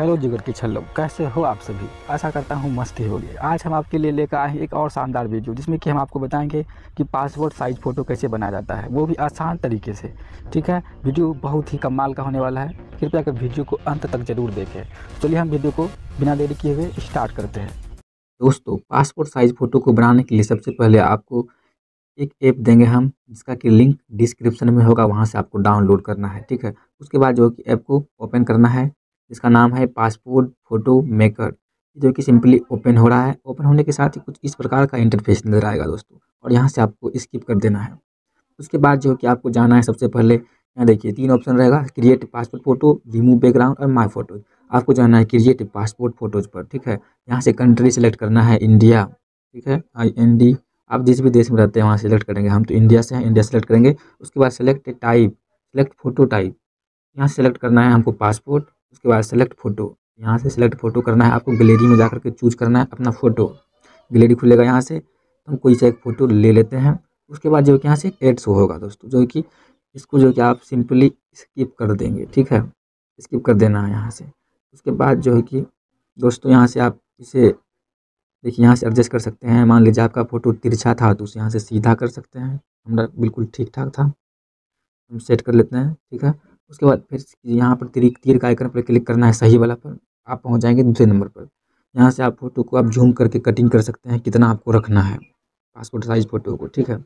hello जिगर के छल्लो कैसे हो आप सभी आशा करता हूँ मस्ती होगी आज हम आपके लिए लेकर आए एक और शानदार वीडियो जिसमें कि हम आपको बताएंगे कि पासपोर्ट साइज फ़ोटो कैसे बनाया जाता है वो भी आसान तरीके से ठीक है वीडियो बहुत ही कमाल का होने वाला है कृपया कर वीडियो को अंत तक ज़रूर देखें चलिए हम वीडियो को बिना देरी किए हुए स्टार्ट करते हैं दोस्तों पासपोर्ट साइज़ फ़ोटो को बनाने के लिए सबसे पहले आपको एक ऐप देंगे हम जिसका कि लिंक डिस्क्रिप्शन में होगा वहाँ से आपको डाउनलोड करना है ठीक है उसके बाद जो कि ऐप को ओपन करना है जिसका नाम है पासपोर्ट फोटो मेकर जो कि सिंपली ओपन हो रहा है ओपन होने के साथ ही कुछ इस प्रकार का इंटरफेस नजर आएगा दोस्तों और यहाँ से आपको स्किप कर देना है उसके बाद जो कि आपको जाना है सबसे पहले यहाँ देखिए तीन ऑप्शन रहेगा create passport photo remove background और माई फोटोज आपको जाना है क्रिएट पासपोर्ट फोटोज पर ठीक है यहाँ से कंट्री सेलेक्ट करना है इंडिया ठीक है आई एन डी आप जिस भी देश में रहते हैं वहाँ सेलेक्ट करेंगे हम तो इंडिया से हैं इंडिया सेलेक्ट करेंगे उसके बाद select type select photo type यहाँ सेलेक्ट करना है हमको पासपोर्ट उसके बाद सेलेक्ट फोटो यहाँ से सेलेक्ट फोटो करना है आपको गैलरी में जाकर के चूज करना है अपना फोटो गैलरी खुलेगा यहाँ से तो हम कोई सा एक फ़ोटो ले लेते हैं उसके बाद जो कि यहाँ से एड्स होगा दोस्तों जो कि इसको जो कि आप सिंपली स्किप कर देंगे ठीक है स्किप कर देना है यहाँ से उसके बाद जो है कि दोस्तों यहाँ से आप इसे देखिए यहाँ से एडजस्ट कर सकते हैं मान लीजिए आपका फ़ोटो तिरछा था तो उसे यहाँ से सीधा कर सकते हैं हमारा बिल्कुल ठीक ठाक था हम सेट कर लेते हैं ठीक है उसके बाद फिर यहाँ पर तीर तीर का आइकन पर क्लिक करना है सही वाला पर आप पहुँच जाएंगे दूसरे नंबर पर यहाँ से आप फोटो को आप जूम करके कटिंग कर सकते हैं कितना आपको रखना है पासपोर्ट साइज फ़ोटो को ठीक है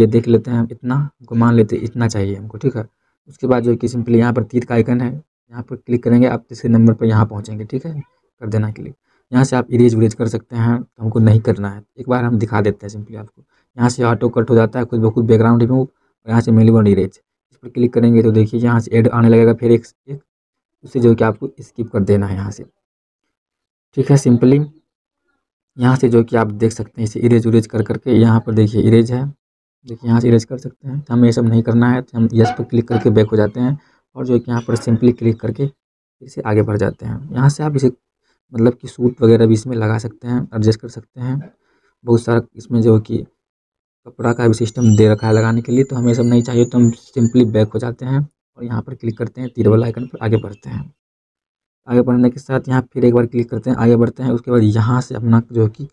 ये देख लेते हैं हम इतना मान लेते हैं इतना चाहिए हमको ठीक है उसके बाद जो कि सिंपली यहाँ पर तीर का आइकन है यहाँ पर क्लिक करेंगे आप तीसरे नंबर पर यहाँ पहुँचेंगे ठीक है कर देना क्लिक यहाँ से आप इरेज वरेज कर सकते हैं तो हमको नहीं करना है एक बार हम दिखा देते हैं सिंपली आपको यहाँ से ऑटो कट हो जाता है खुद ब खुद बैकग्राउंड रिमूव और यहाँ से मिलीवन इरेज पर क्लिक करेंगे तो देखिए यहाँ से ऐड आने लगेगा फिर एक एक उसे जो कि आपको स्किप कर देना है यहाँ से ठीक है सिंपली यहाँ से जो कि आप देख सकते हैं इसे इरेज उरेज कर करके यहाँ पर देखिए इरेज है देखिए यहाँ से इरेज कर सकते हैं तो हमें ये सब नहीं करना है तो हम यस पर क्लिक करके बैक हो जाते हैं और जो कि यहाँ पर सिंपली क्लिक करके इसे आगे बढ़ जाते हैं यहाँ से आप इसे मतलब कि सूट वगैरह भी इसमें लगा सकते हैं एडजस्ट कर सकते हैं बहुत सारा इसमें जो कि कपड़ा का भी सिस्टम दे रखा है लगाने के लिए तो हमें सब नहीं चाहिए तो हम सिंपली बैग को जाते हैं और यहाँ पर क्लिक करते हैं तीर वाला आइकन पर आगे बढ़ते हैं आगे बढ़ने के साथ यहाँ फिर एक बार क्लिक करते हैं आगे बढ़ते हैं उसके बाद यहाँ से अपना जो कि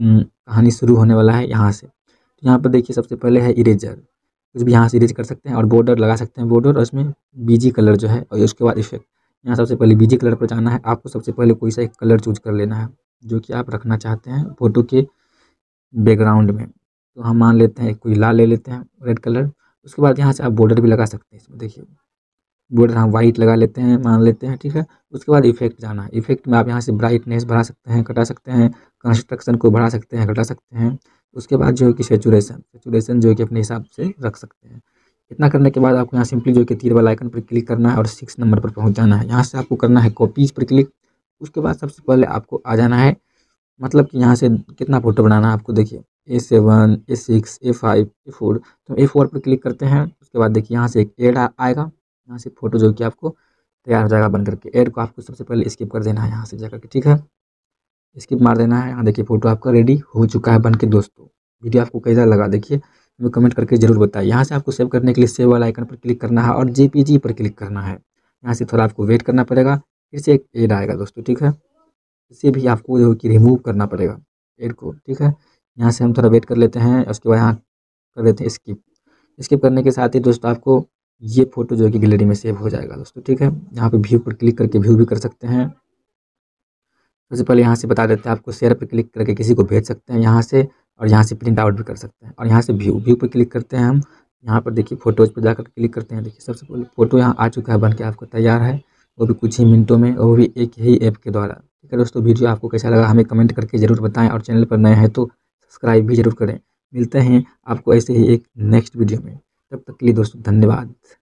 कहानी शुरू होने वाला है यहाँ से तो यहाँ पर देखिए सबसे पहले है इरेजर कुछ भी यहाँ से इरेज कर सकते हैं और बॉर्डर लगा सकते हैं बॉर्डर और इसमें बीजी कलर जो है और उसके बाद इफेक्ट यहाँ सबसे पहले बीजी कलर पर जाना है आपको सबसे पहले कोई सा एक कलर चूज कर लेना है जो कि आप रखना चाहते हैं फोटो के बैकग्राउंड में तो हम मान लेते हैं कोई लाल ले लेते हैं रेड कलर उसके बाद यहाँ से आप बॉर्डर भी लगा सकते हैं इसमें देखिए बॉर्डर हम वाइट लगा लेते हैं मान लेते हैं ठीक है उसके बाद इफेक्ट जाना है इफेक्ट में आप यहाँ से ब्राइटनेस बढ़ा सकते हैं कटा सकते हैं कंस्ट्रक्शन को बढ़ा सकते हैं घटा सकते हैं उसके बाद जो है कि सेचुरेशन सेचुरेशन जो है कि अपने हिसाब से रख सकते हैं इतना करने के बाद आपको यहाँ सिंपली जो कि तीर वाला आइकन पर क्लिक करना है और सिक्स नंबर पर पहुँच जाना है यहाँ से आपको करना है कॉपीज पर क्लिक उसके बाद सबसे पहले आपको आ जाना है मतलब कि यहाँ से कितना फ़ोटो बनाना है आपको देखिए A seven A six A five A four तो ए फोर पर क्लिक करते हैं उसके बाद देखिए यहाँ से एक एड आएगा यहाँ से फोटो जो कि आपको तैयार हो जाएगा बन करके एड को आपको सबसे पहले स्किप कर देना है यहाँ से जाकर के ठीक है स्किप मार देना है यहाँ देखिए फोटो आपका रेडी हो चुका है बन के दोस्तों वीडियो आपको कैसा लगा देखिए हमें कमेंट करके जरूर बताइए यहाँ से आपको सेव करने के लिए सेव वाला आइकन पर क्लिक करना है और जेपीजी पर क्लिक करना है यहाँ से थोड़ा आपको वेट करना पड़ेगा फिर से एक एड आएगा दोस्तों ठीक है इसे भी आपको जो कि रिमूव करना पड़ेगा एड को ठीक है यहाँ से हम थोड़ा वेट कर लेते हैं उसके बाद यहाँ कर देते हैं स्किप स्किप करने के साथ ही दोस्तों आपको ये फोटो जो है कि गैलरी में सेव हो जाएगा दोस्तों ठीक है यहाँ पे व्यू पर क्लिक करके व्यू भी कर सकते हैं सबसे पहले यहाँ से बता देते हैं आपको शेयर पर क्लिक करके किसी को भेज सकते हैं यहाँ से और यहाँ से प्रिंट आउट भी कर सकते हैं और यहाँ से व्यू व्यू पर क्लिक करते हैं हम यहाँ पर देखिए फोटोज पर जाकर क्लिक करते हैं देखिए सबसे पहले फोटो यहाँ आ चुका है बन के आपको तैयार है वो भी कुछ ही मिनटों में वो भी एक ही ऐप के द्वारा ठीक है दोस्तों वीडियो आपको कैसा लगा हमें कमेंट करके ज़रूर बताएं और चैनल पर नए हैं तो सब्सक्राइब भी जरूर करें मिलते हैं आपको ऐसे ही एक नेक्स्ट वीडियो में तब तक के लिए दोस्तों धन्यवाद